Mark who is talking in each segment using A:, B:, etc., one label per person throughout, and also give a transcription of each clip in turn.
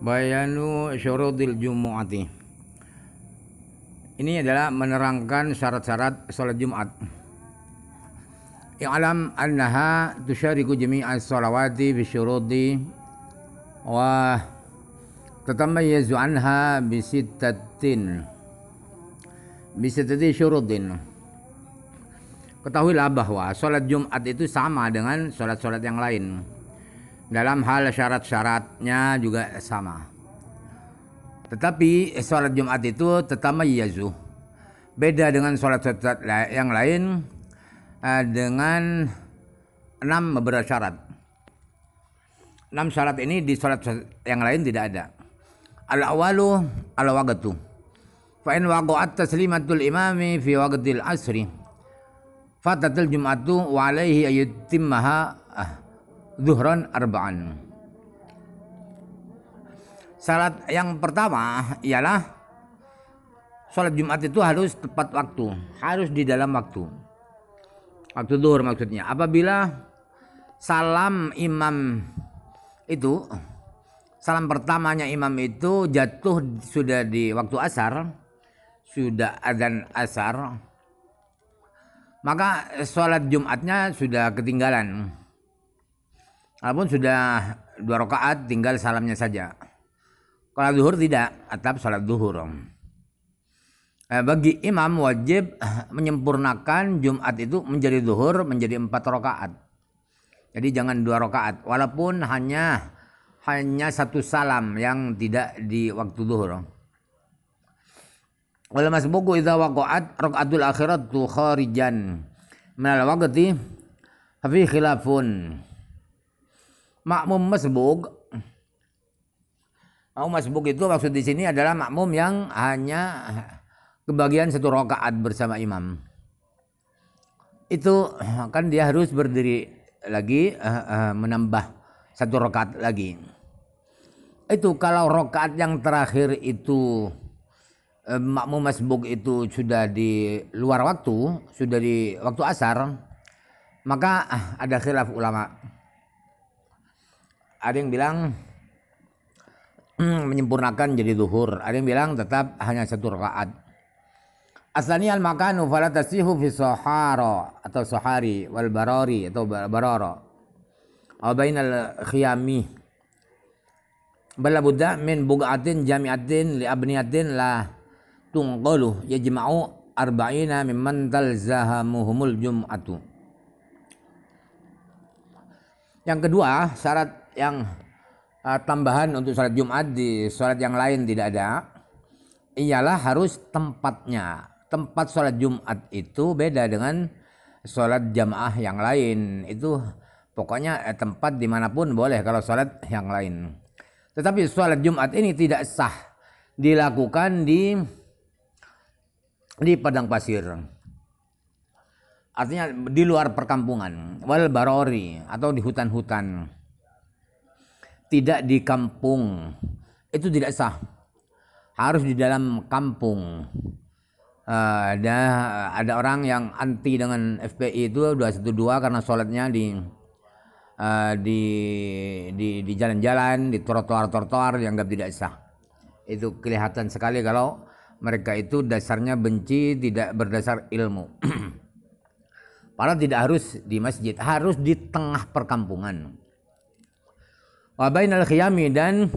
A: Bayanu syurudil jumu'ati Ini adalah menerangkan syarat-syarat salat Jumat I'lam annaha tushariku jami'as salawati bi syuruti wa tatamayyazu anha bi sittatin bi Ketahuilah bahwa sholat Jumat itu sama dengan sholat-sholat yang lain dalam hal syarat-syaratnya juga sama. Tetapi sholat Jumat itu tetap yazu. Beda dengan sholat-sholat yang lain eh, dengan enam beberapa syarat. Enam syarat ini di sholat yang lain tidak ada. Al-awalu al-waqtu. Fa in waqa'at taslimatul imami fi waqtil asri fatatul jum'atu wa alaihi ayyutimmaha zuhron arba'an. Salat yang pertama ialah salat Jumat itu harus tepat waktu, harus di dalam waktu. Waktu zuhur maksudnya. Apabila salam imam itu salam pertamanya imam itu jatuh sudah di waktu asar, sudah azan asar, maka sholat Jumatnya sudah ketinggalan. Walaupun sudah dua rakaat tinggal salamnya saja. Kalau zuhur tidak, atap salat zuhur. Eh, bagi imam wajib menyempurnakan Jumat itu menjadi zuhur menjadi empat rakaat. Jadi jangan dua rakaat, walaupun hanya hanya satu salam yang tidak di waktu zuhur. Mas buku itu wakat rakaatul akhirat tu kharijan min tapi khilafun makmum mesbuk mau mesbuk itu maksud di sini adalah makmum yang hanya kebagian satu rokaat bersama imam itu kan dia harus berdiri lagi uh, uh, menambah satu rokaat lagi itu kalau rokaat yang terakhir itu uh, makmum masbuk itu sudah di luar waktu, sudah di waktu asar, maka ah, ada khilaf ulama ada yang bilang hmm, menyempurnakan jadi zuhur. Ada yang bilang tetap hanya satu rakaat. Asani al makanu fala tasihu fi sahara atau sahari wal barari atau bararo Aw bainal khiyami. Bala budda min bug'atin jami'atin li abniyatin la tungqalu yajma'u arba'ina mimman talzahamuhumul jum'atu. Yang kedua, syarat yang uh, tambahan untuk sholat Jumat di sholat yang lain tidak ada ialah harus tempatnya tempat sholat Jumat itu beda dengan sholat jamaah yang lain itu pokoknya eh, tempat dimanapun boleh kalau sholat yang lain tetapi sholat Jumat ini tidak sah dilakukan di di padang pasir artinya di luar perkampungan wal barori atau di hutan-hutan tidak di kampung itu tidak sah harus di dalam kampung uh, ada ada orang yang anti dengan FPI itu 212 karena sholatnya di uh, di di di jalan-jalan di trotoar-trotoar dianggap tidak sah itu kelihatan sekali kalau mereka itu dasarnya benci tidak berdasar ilmu padahal tidak harus di masjid harus di tengah perkampungan Wabain al khiyami dan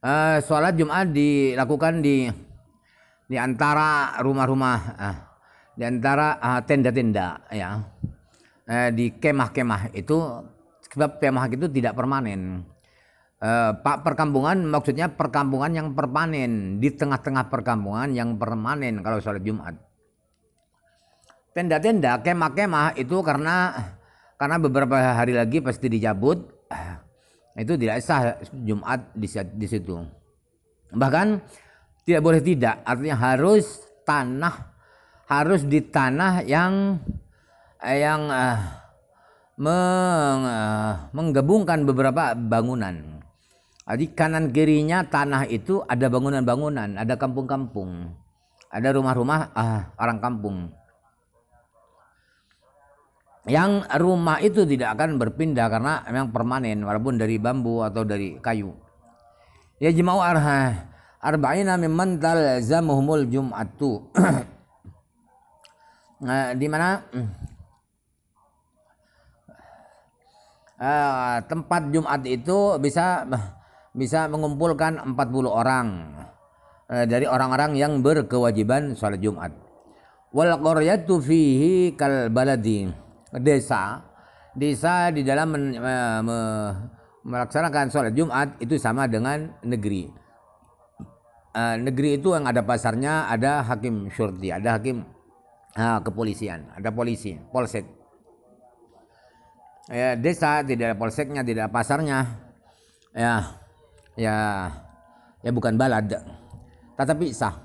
A: uh, sholat Jumat dilakukan di di antara rumah-rumah uh, di antara tenda eh, tenda-tenda ya uh, di kemah-kemah itu sebab kemah itu tidak permanen Pak perkampungan maksudnya perkampungan yang permanen di tengah-tengah perkampungan yang permanen kalau sholat Jumat tenda-tenda kemah-kemah itu karena karena beberapa hari lagi pasti dicabut itu tidak sah Jumat di di situ. Bahkan tidak boleh tidak, artinya harus tanah harus di tanah yang eh, yang uh, meng, uh, menggabungkan beberapa bangunan. Jadi kanan kirinya tanah itu ada bangunan-bangunan, ada kampung-kampung, ada rumah-rumah uh, orang kampung yang rumah itu tidak akan berpindah karena memang permanen walaupun dari bambu atau dari kayu. Ya jemaah arha arba'ina mimman talzamuhumul jum'atu. Eh, di mana uh, tempat Jumat itu bisa bisa mengumpulkan 40 orang uh, dari orang-orang yang berkewajiban sholat Jumat. Wal qaryatu fihi kal baladin desa desa di dalam men, me, eh, me, melaksanakan sholat Jumat itu sama dengan negeri uh, negeri itu yang ada pasarnya ada hakim syurti ada hakim uh, kepolisian ada polisi polsek ya, desa tidak ada polseknya tidak ada pasarnya ya ya ya bukan balad tetapi sah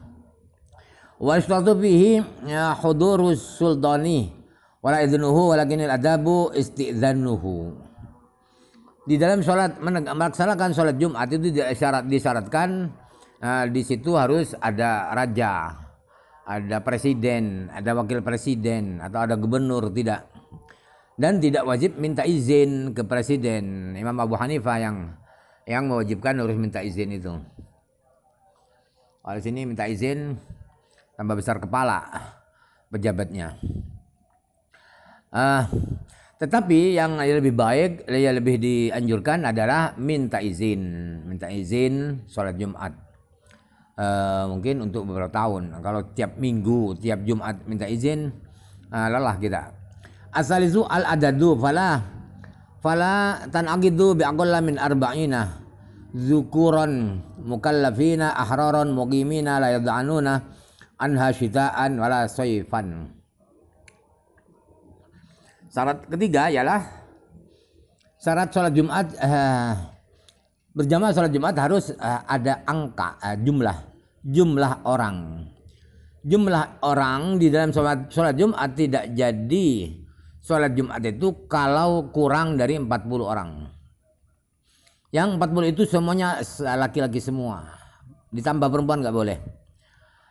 A: wa bihi ya hudurus sultani wala idnuhu walakinil adabu istidzanuhu di dalam sholat melaksanakan sholat Jumat itu disyarat, disyaratkan uh, di situ harus ada raja, ada presiden, ada wakil presiden atau ada gubernur tidak dan tidak wajib minta izin ke presiden Imam Abu Hanifah yang yang mewajibkan harus minta izin itu. Kalau sini minta izin tambah besar kepala pejabatnya. Uh, tetapi yang lebih baik, yang lebih dianjurkan adalah minta izin, minta izin sholat Jumat. Uh, mungkin untuk beberapa tahun. Kalau tiap minggu, tiap Jumat minta izin, uh, lelah kita. Asalizu al adadu fala fala tanagidu bi min arba'ina zukuron mukallafina ahraron muqimina la yad'anuna anha syita'an wala sayfan. Syarat ketiga ialah syarat sholat Jumat eh, berjamaah sholat Jumat harus eh, ada angka eh, jumlah jumlah orang jumlah orang di dalam sholat, sholat Jumat tidak jadi sholat Jumat itu kalau kurang dari 40 orang. Yang 40 itu semuanya laki-laki semua. Ditambah perempuan nggak boleh.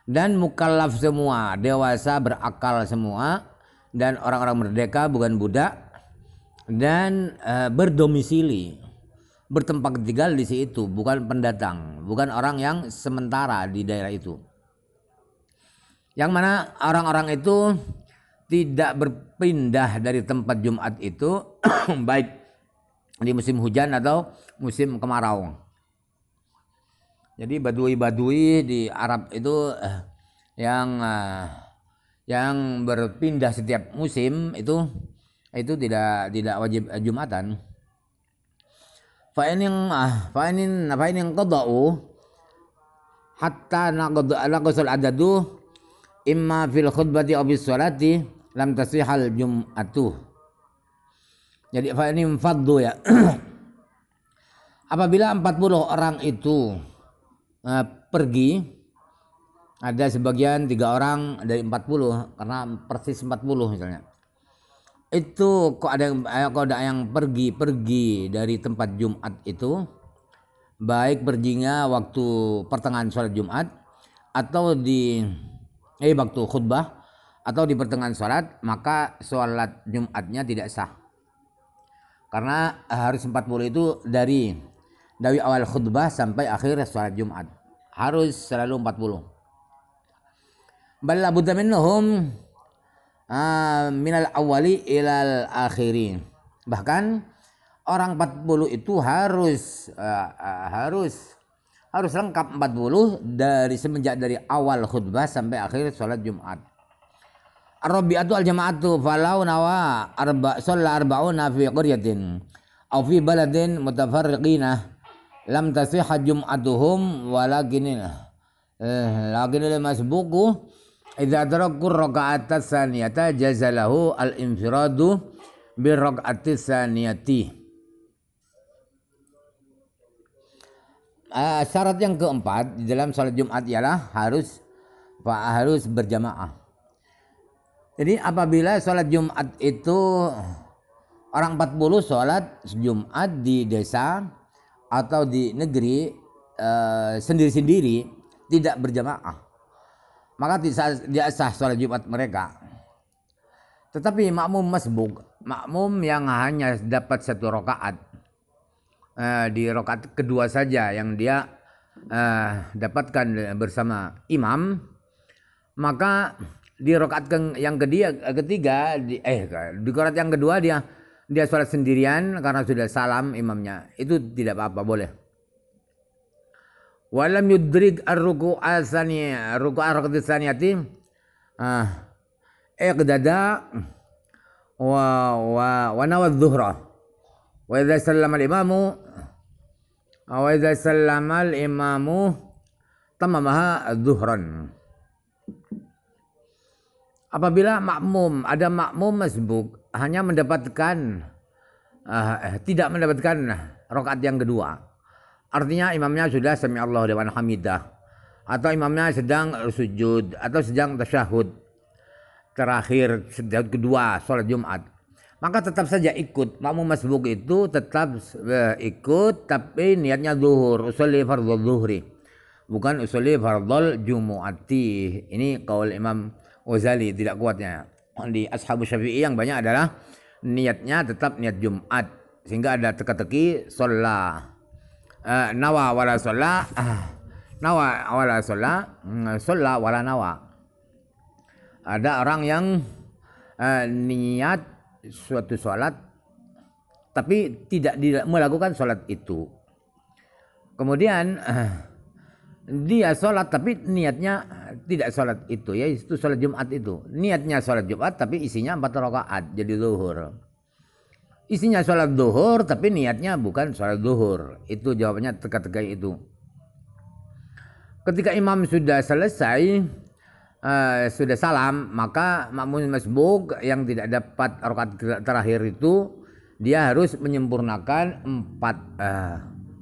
A: Dan mukallaf semua, dewasa berakal semua dan orang-orang merdeka bukan budak dan e, berdomisili bertempat tinggal di situ bukan pendatang bukan orang yang sementara di daerah itu yang mana orang-orang itu tidak berpindah dari tempat Jumat itu baik di musim hujan atau musim kemarau jadi badui-badui di Arab itu eh, yang eh, yang berpindah setiap musim itu itu tidak tidak wajib eh, jumatan. Fa yang ah fa in yang qada'u hatta naqad naqasul adadu imma fil khutbati abis bis salati lam tasihal jum'atu. Jadi fa ini ya. Apabila 40 orang itu eh, pergi ada sebagian tiga orang dari empat puluh karena persis empat puluh misalnya itu kok ada yang eh, kok ada yang pergi pergi dari tempat Jumat itu baik perginya waktu pertengahan sholat Jumat atau di eh waktu khutbah atau di pertengahan sholat maka sholat Jumatnya tidak sah karena harus 40 itu dari dari awal khutbah sampai akhir sholat Jumat harus selalu empat puluh bal la budda minhum ah, minal awali ilal akhirin bahkan orang 40 itu harus uh, uh, harus harus lengkap 40 dari semenjak dari awal khutbah sampai akhir sholat Jumat. Ar-rabi'atu al-jama'atu falau nawa arba sholla arba'una fi qaryatin aw fi baladin mutafarriqina lam tasihha jum'atuhum walakin eh, lakin al buku idza tarakur rakaat tsaniyata jazalahu al-infiradu bi raka'at tsaniyati. Uh, syarat yang keempat di dalam sholat Jumat ialah harus Pak harus berjamaah. Jadi apabila sholat Jumat itu orang 40 sholat Jumat di desa atau di negeri eh, sendiri-sendiri uh, tidak berjamaah maka tidak sah sholat Jumat mereka. Tetapi makmum masbuk, makmum yang hanya dapat satu rokaat eh, di rokaat kedua saja yang dia eh, dapatkan bersama imam, maka di rokaat yang ketiga, ketiga di, eh di rokaat yang kedua dia dia sholat sendirian karena sudah salam imamnya itu tidak apa-apa boleh walam yudrig arruku asani arruku arruku saniyati ah iqdada wa wa wa nawa dhuhra wa idza sallama al-imamu wa idza sallama al-imamu tamamaha dhuhran apabila makmum ada makmum masbuk hanya mendapatkan uh, tidak mendapatkan rokat yang kedua Artinya imamnya sudah sami Allah dewan hamidah atau imamnya sedang sujud atau sedang tasyahud terakhir sedang kedua sholat Jumat maka tetap saja ikut makmum masbuk itu tetap eh, ikut tapi niatnya zuhur usulli fardhu zuhri bukan usulli fardhol jumuati ini kaul Imam Ghazali tidak kuatnya di ashabu syafi'i yang banyak adalah niatnya tetap niat Jumat sehingga ada teka-teki sholat Eh, nawa wala sola ah, nawa wala sola mm, sola wala nawa ada orang yang uh, niat suatu sholat tapi tidak melakukan sholat itu kemudian uh, dia sholat tapi niatnya tidak sholat itu yaitu sholat jumat itu niatnya sholat jumat tapi isinya empat rakaat jadi zuhur isinya sholat duhur tapi niatnya bukan sholat duhur itu jawabannya teka teka itu ketika imam sudah selesai uh, sudah salam maka makmum masbuk yang tidak dapat rakaat terakhir itu dia harus menyempurnakan empat uh,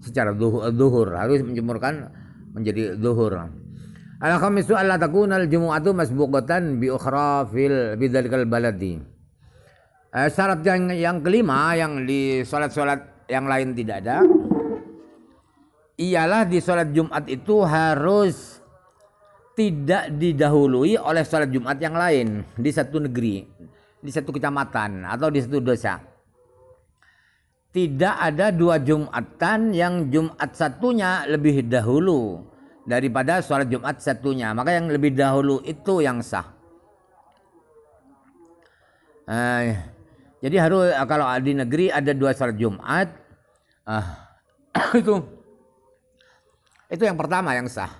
A: secara duhur, duhur harus menyempurnakan menjadi duhur al khamisu alla takuna al jumu'atu masbuqatan bi ukhra fil bidalikal baladi Eh, syarat yang, yang kelima yang di sholat-sholat yang lain tidak ada ialah di sholat Jumat itu harus tidak didahului oleh sholat Jumat yang lain di satu negeri, di satu kecamatan atau di satu desa. Tidak ada dua Jumatan yang Jumat satunya lebih dahulu daripada sholat Jumat satunya. Maka yang lebih dahulu itu yang sah. Eh, jadi harus eh, kalau di negeri ada dua sholat Jumat ah, itu itu yang pertama yang sah.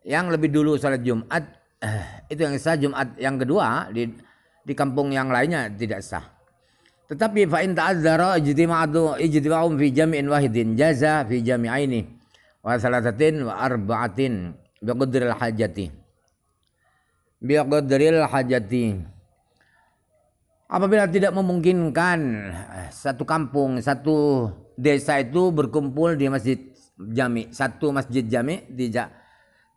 A: Yang lebih dulu sholat Jumat eh, itu yang sah Jumat yang kedua di di kampung yang lainnya tidak sah. Tetapi fa in ta'azzara ijtima'u ijtima'um fi jam'in wahidin jaza fi jami'aini wa salatatin wa arba'atin bi qadril hajati. Bi qadril hajati. Apabila tidak memungkinkan eh, satu kampung, satu desa itu berkumpul di masjid jami, satu masjid jami tidak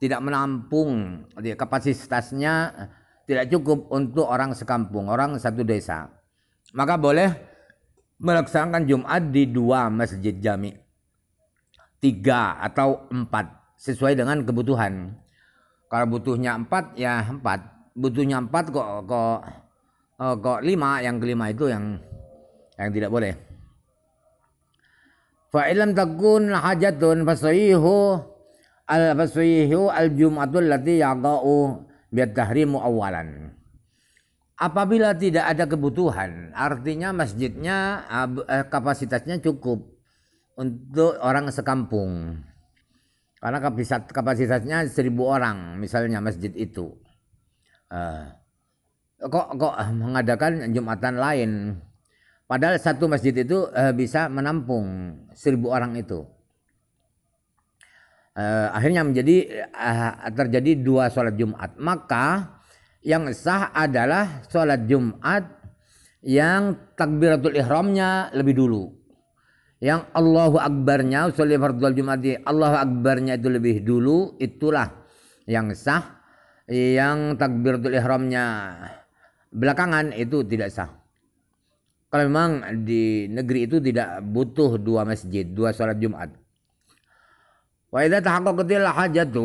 A: tidak menampung kapasitasnya eh, tidak cukup untuk orang sekampung, orang satu desa. Maka boleh melaksanakan Jumat di dua masjid jami, tiga atau empat sesuai dengan kebutuhan. Kalau butuhnya empat ya empat, butuhnya empat kok kok Oh, kok lima yang kelima itu yang yang tidak boleh fa ilam takun hajatun fasihu al fasihu al jum'atul lati yaqa'u biat tahrimu awalan apabila tidak ada kebutuhan artinya masjidnya eh, kapasitasnya cukup untuk orang sekampung karena kapasitasnya seribu orang misalnya masjid itu uh, kok kok mengadakan jumatan lain padahal satu masjid itu eh, bisa menampung seribu orang itu eh, akhirnya menjadi eh, terjadi dua sholat jumat maka yang sah adalah sholat jumat yang takbiratul ihramnya lebih dulu yang Allahu Akbarnya sholat fardhu jumat Allahu Akbarnya itu lebih dulu itulah yang sah yang takbiratul ihramnya belakangan itu tidak sah. Kalau memang di negeri itu tidak butuh dua masjid, dua sholat Jumat. Wa idza tahaqqaqatil hajatu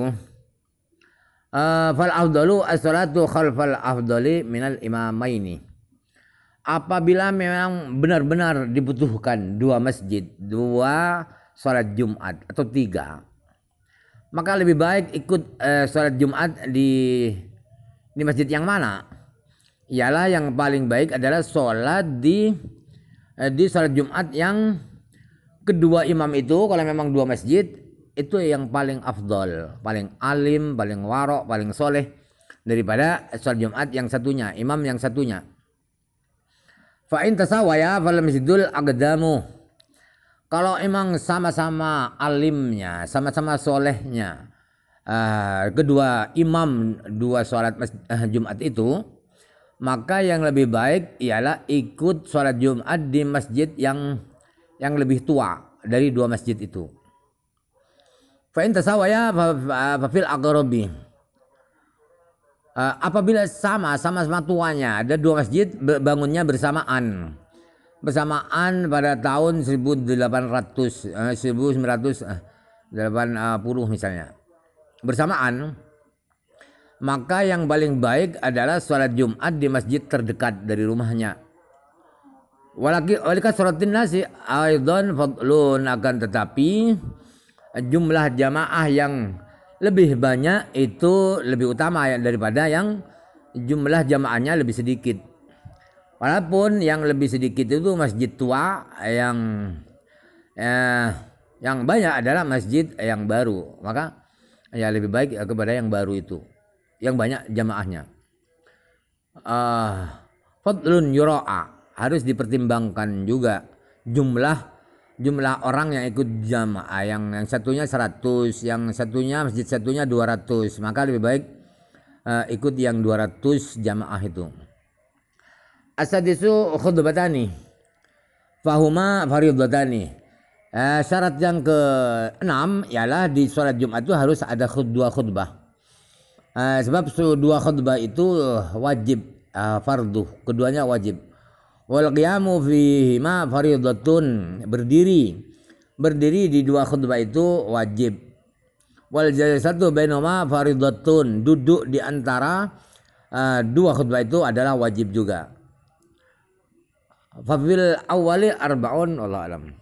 A: eh, fal afdalu as-salatu khalfal afdali minal imamaini. Apabila memang benar-benar dibutuhkan dua masjid, dua sholat Jumat atau tiga, maka lebih baik ikut uh, sholat Jumat di di masjid yang mana ialah yang paling baik adalah sholat di eh, di sholat Jumat yang kedua imam itu kalau memang dua masjid itu yang paling afdol, paling alim, paling warok, paling soleh daripada sholat Jumat yang satunya, imam yang satunya. Fa'in tasawaya fal sidul agdamu. Kalau emang sama-sama alimnya, sama-sama solehnya, uh, kedua imam dua sholat uh, Jumat itu, maka yang lebih baik ialah ikut sholat Jumat di masjid yang yang lebih tua dari dua masjid itu. Fa'in ya, fafil agarobi. Eh, apabila sama, sama-sama tuanya, ada dua masjid bangunnya bersamaan. Bersamaan pada tahun 1800, 1980 eh, eh, misalnya. Bersamaan, maka yang paling baik adalah sholat Jumat di masjid terdekat dari rumahnya. Walaki walika sholatin nasi aidon fadlun akan tetapi jumlah jamaah yang lebih banyak itu lebih utama ya, daripada yang jumlah jamaahnya lebih sedikit. Walaupun yang lebih sedikit itu masjid tua yang eh, yang banyak adalah masjid yang baru. Maka ya lebih baik kepada yang baru itu yang banyak jamaahnya. Uh, fadlun yura'a harus dipertimbangkan juga jumlah jumlah orang yang ikut jamaah yang yang satunya 100, yang satunya masjid satunya 200, maka lebih baik uh, ikut yang 200 jamaah itu. Asadisu khutbatani fahuma faridatani. Uh, syarat yang ke-6 ialah di sholat Jumat itu harus ada dua khutbah Eh, sebab dua khutbah itu eh, wajib uh, eh, fardu, keduanya wajib. Wal qiyamu ma faridatun, berdiri. Berdiri di dua khutbah itu wajib. Wal jalsatu bainama faridatun, duduk di antara uh, dua khutbah itu adalah wajib juga. Fabil awali arbaun Allah alam.